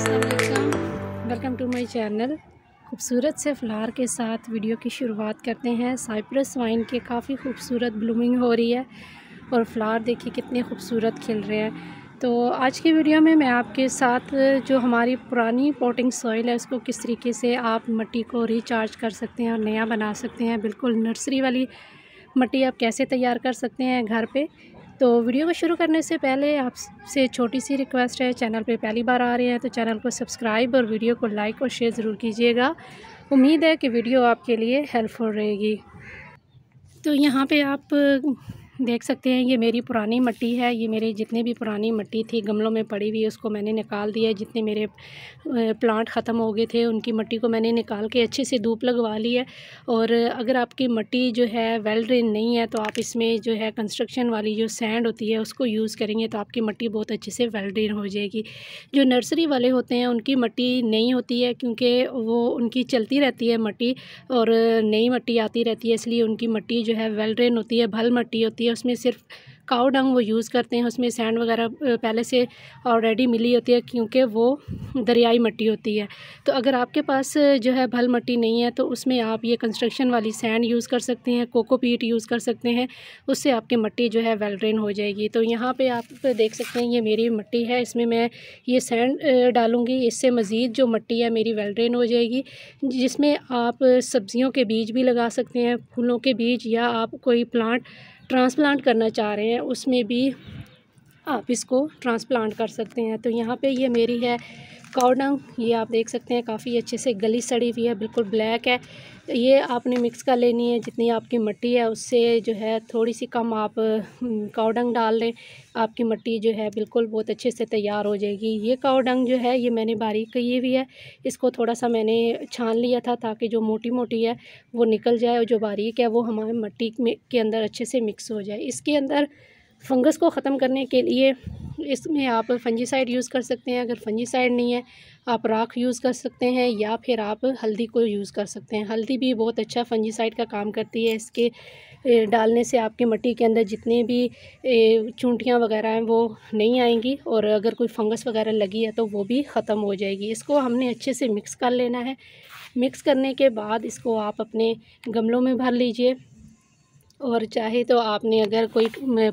welcome to my channel खूबसूरत से flour के साथ वीडियो की शुरुआत करते हैं साइप्रस वाइन के काफ़ी खूबसूरत ब्लूमिंग हो रही है और फ्लार देखिए कितने खूबसूरत खिल रहे हैं तो आज की वीडियो में मैं आपके साथ जो हमारी पुरानी पोटिंग सॉइल है उसको किस तरीके से आप मिट्टी को रिचार्ज कर सकते हैं और नया बना सकते हैं बिल्कुल नर्सरी वाली मट्टी आप कैसे तैयार कर सकते हैं घर पर तो वीडियो को शुरू करने से पहले आपसे छोटी सी रिक्वेस्ट है चैनल पे पहली बार आ रहे हैं तो चैनल को सब्सक्राइब और वीडियो को लाइक और शेयर ज़रूर कीजिएगा उम्मीद है कि वीडियो आपके लिए हेल्पफुल रहेगी तो यहाँ पे आप देख सकते हैं ये मेरी पुरानी मट्टी है ये मेरे जितनी भी पुरानी मट्टी थी गमलों में पड़ी हुई उसको मैंने निकाल दिया जितने मेरे प्लांट ख़त्म हो गए थे उनकी मट्टी को मैंने निकाल के अच्छे से धूप लगवा ली है और अगर आपकी मट्टी जो है वेल ड्रेन नहीं है तो आप इसमें जो है कंस्ट्रक्शन वाली जो सैंड होती है उसको यूज़ करेंगे तो आपकी मट्टी बहुत अच्छे से वेल ड्रेन हो जाएगी जो नर्सरी वाले होते हैं उनकी मट्टी नहीं होती है क्योंकि वो उनकी चलती रहती है मट्टी और नई मट्टी आती रहती है इसलिए उनकी मट्टी जो है वेल ड्रेन होती है भल मट्टी होती है है उसमें सिर्फ काओ डंग वो यूज़ करते हैं उसमें सैंड वगैरह पहले से ऑलरेडी मिली होती है क्योंकि वो दरियाई मिट्टी होती है तो अगर आपके पास जो है भल मट्टी नहीं है तो उसमें आप ये कंस्ट्रक्शन वाली सैंड यूज़ कर सकते हैं कोकोपीट यूज़ कर सकते हैं उससे आपकी मिट्टी जो है वेल ड्रेन हो जाएगी तो यहाँ पर आप देख सकते हैं ये मेरी मिट्टी है इसमें मैं ये सैंड डालूँगी इससे मज़ीद जो मिट्टी है मेरी वेल ड्रेन हो जाएगी जिसमें आप सब्ज़ियों के बीज भी लगा सकते हैं फूलों के बीज या आप कोई प्लांट ट्रांसप्लांट करना चाह रहे हैं उसमें भी आप इसको ट्रांसप्लांट कर सकते हैं तो यहाँ पे ये मेरी है काउडंग ये आप देख सकते हैं काफ़ी अच्छे से गली सड़ी हुई है बिल्कुल ब्लैक है ये आपने मिक्स कर लेनी है जितनी आपकी मिट्टी है उससे जो है थोड़ी सी कम आप हम्म, काउडंग डाल लें आपकी मिट्टी जो है बिल्कुल बहुत अच्छे से तैयार हो जाएगी ये काउडंग जो है ये मैंने बारीक की हुई है इसको थोड़ा सा मैंने छान लिया था ताकि जो मोटी मोटी है वो निकल जाए और जो बारीक है वो हमारे मट्टी में के अंदर अच्छे से मिक्स हो जाए इसके अंदर फंगस को ख़त्म करने के लिए इसमें आप फंजीसाइड यूज़ कर सकते हैं अगर फंजीसाइड नहीं है आप राख यूज़ कर सकते हैं या फिर आप हल्दी को यूज़ कर सकते हैं हल्दी भी बहुत अच्छा फंजीसाइड का काम करती है इसके डालने से आपके मट्टी के अंदर जितने भी चूंटियाँ वगैरह हैं वो नहीं आएंगी और अगर कोई फंगस वगैरह लगी है तो वो भी ख़त्म हो जाएगी इसको हमने अच्छे से मिक्स कर लेना है मिक्स करने के बाद इसको आप अपने गमलों में भर लीजिए और चाहे तो आपने अगर कोई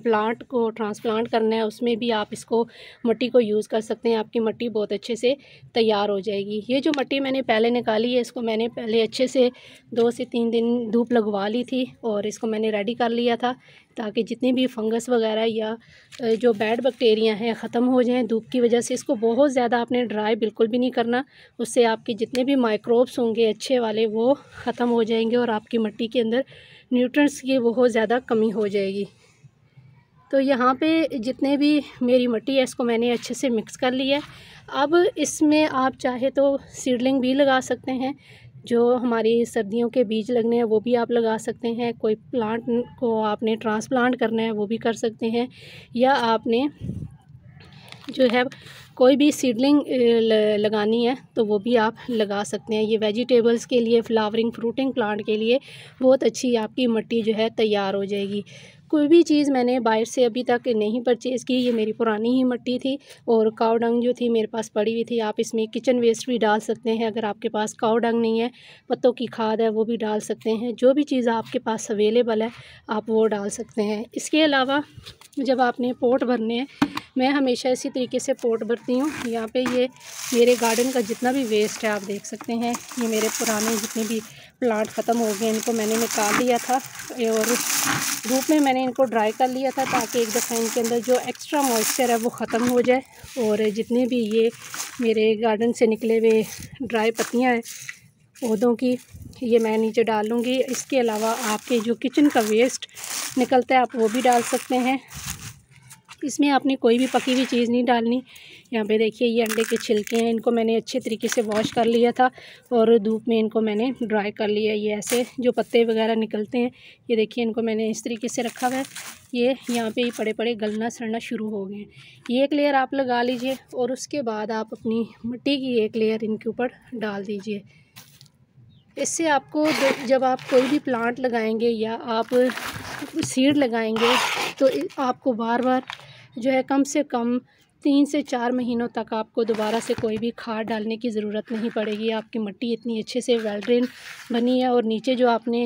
प्लांट को ट्रांसप्लांट करना है उसमें भी आप इसको मट्टी को यूज़ कर सकते हैं आपकी मिट्टी बहुत अच्छे से तैयार हो जाएगी ये जो मट्टी मैंने पहले निकाली है इसको मैंने पहले अच्छे से दो से तीन दिन धूप लगवा ली थी और इसको मैंने रेडी कर लिया था ताकि जितनी भी फंगस वगैरह या जो बैड बैक्टीरिया हैं ख़त्म हो जाएँ धूप की वजह से इसको बहुत ज़्यादा आपने ड्राई बिल्कुल भी नहीं करना उससे आपके जितने भी माइक्रोब्स होंगे अच्छे वाले वो ख़त्म हो जाएंगे और आपकी मट्टी के अंदर न्यूट्रंस की बहुत ज़्यादा कमी हो जाएगी तो यहाँ पे जितने भी मेरी मट्टी है इसको मैंने अच्छे से मिक्स कर लिया अब इसमें आप चाहे तो सीडलिंग भी लगा सकते हैं जो हमारी सर्दियों के बीज लगने हैं वो भी आप लगा सकते हैं कोई प्लांट को आपने ट्रांसप्लांट करना है वो भी कर सकते हैं या आपने जो है कोई भी सीडलिंग लगानी है तो वो भी आप लगा सकते हैं ये वेजिटेबल्स के लिए फ्लावरिंग फ्रूटिंग प्लांट के लिए बहुत अच्छी आपकी मिट्टी जो है तैयार हो जाएगी कोई भी चीज़ मैंने बाहर से अभी तक नहीं परचेज़ की ये मेरी पुरानी ही मिट्टी थी और काव डंग जो थी मेरे पास पड़ी हुई थी आप इसमें किचन वेस्ट भी डाल सकते हैं अगर आपके पास काव डंग नहीं है पत्तों की खाद है वो भी डाल सकते हैं जो भी चीज़ आपके पास अवेलेबल है आप वो डाल सकते हैं इसके अलावा जब आपने पोट भरने हैं मैं हमेशा इसी तरीके से पोट भरती हूँ यहाँ पे ये मेरे गार्डन का जितना भी वेस्ट है आप देख सकते हैं ये मेरे पुराने जितने भी प्लांट ख़त्म हो गए इनको मैंने निकाल लिया था और धूप में मैंने इनको ड्राई कर लिया था ताकि एक दफ़ा इनके अंदर जो एक्स्ट्रा मॉइस्चर है वो ख़त्म हो जाए और जितने भी ये मेरे गार्डन से निकले हुए ड्राई पत्तियाँ हैं पौधों की ये मैं नीचे डाल लूँगी इसके अलावा आपके जो किचन का वेस्ट निकलता है आप वो भी डाल सकते हैं इसमें आपने कोई भी पकी हुई चीज़ नहीं डालनी यहाँ पे देखिए ये अंडे के छिलके हैं इनको मैंने अच्छे तरीके से वॉश कर लिया था और धूप में इनको मैंने ड्राई कर लिया ये ऐसे जो पत्ते वगैरह निकलते हैं ये देखिए इनको मैंने इस तरीके से रखा हुआ है ये यहाँ पे पड़े पड़े गलना सड़ना शुरू हो गए ये एक लेयर आप लगा लीजिए और उसके बाद आप अपनी मिट्टी की एक लेयर इनके ऊपर डाल दीजिए इससे आपको जब आप कोई भी प्लांट लगाएंगे या आप सीड लगाएंगे तो आपको बार बार जो है कम से कम तीन से चार महीनों तक आपको दोबारा से कोई भी खाद डालने की ज़रूरत नहीं पड़ेगी आपकी मिट्टी इतनी अच्छे से वेल ड्रेन बनी है और नीचे जो आपने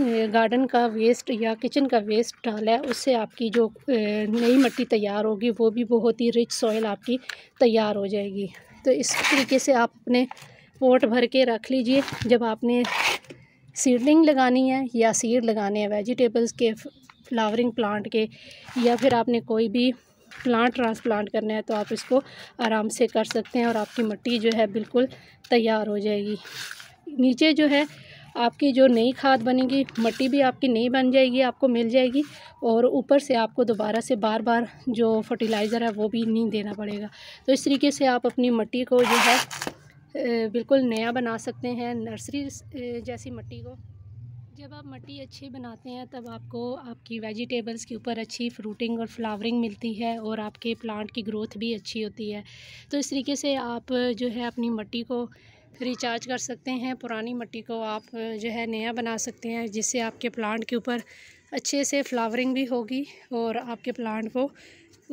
गार्डन का वेस्ट या किचन का वेस्ट डाला है उससे आपकी जो नई मिट्टी तैयार होगी वो भी बहुत ही रिच सॉइल आपकी तैयार हो जाएगी तो इस तरीके से आप अपने पोट भर के रख लीजिए जब आपने सीडलिंग लगानी है या सीड लगाने हैं वेजिटेबल्स के फ्लावरिंग प्लांट के या फिर आपने कोई भी प्लांट ट्रांसप्लांट करना है तो आप इसको आराम से कर सकते हैं और आपकी मिट्टी जो है बिल्कुल तैयार हो जाएगी नीचे जो है आपकी जो नई खाद बनेगी मिट्टी भी आपकी नई बन जाएगी आपको मिल जाएगी और ऊपर से आपको दोबारा से बार बार जो फर्टिलाइज़र है वो भी नहीं देना पड़ेगा तो इस तरीके से आप अपनी मिट्टी को जो है बिल्कुल नया बना सकते हैं नर्सरी जैसी मिट्टी को जब आप मट्टी अच्छी बनाते हैं तब आपको आपकी वेजिटेबल्स के ऊपर अच्छी फ्रूटिंग और फ्लावरिंग मिलती है और आपके प्लांट की ग्रोथ भी अच्छी होती है तो इस तरीके से आप जो है अपनी मट्टी को रिचार्ज कर सकते हैं पुरानी मट्टी को आप जो है नया बना सकते हैं जिससे आपके प्लांट के ऊपर अच्छे से फ्लावरिंग भी होगी और आपके प्लांट को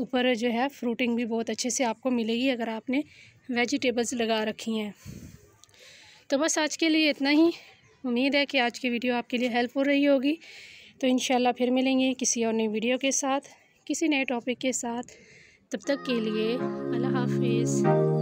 ऊपर जो है फ्रूटिंग भी बहुत अच्छे से आपको मिलेगी अगर आपने वेजिटेबल्स लगा रखी हैं तो बस आज के लिए इतना ही उम्मीद है कि आज की वीडियो आपके लिए हेल्पफुल रही होगी तो इन फिर मिलेंगे किसी और नई वीडियो के साथ किसी नए टॉपिक के साथ तब तक के लिए अल्लाह हाफिज़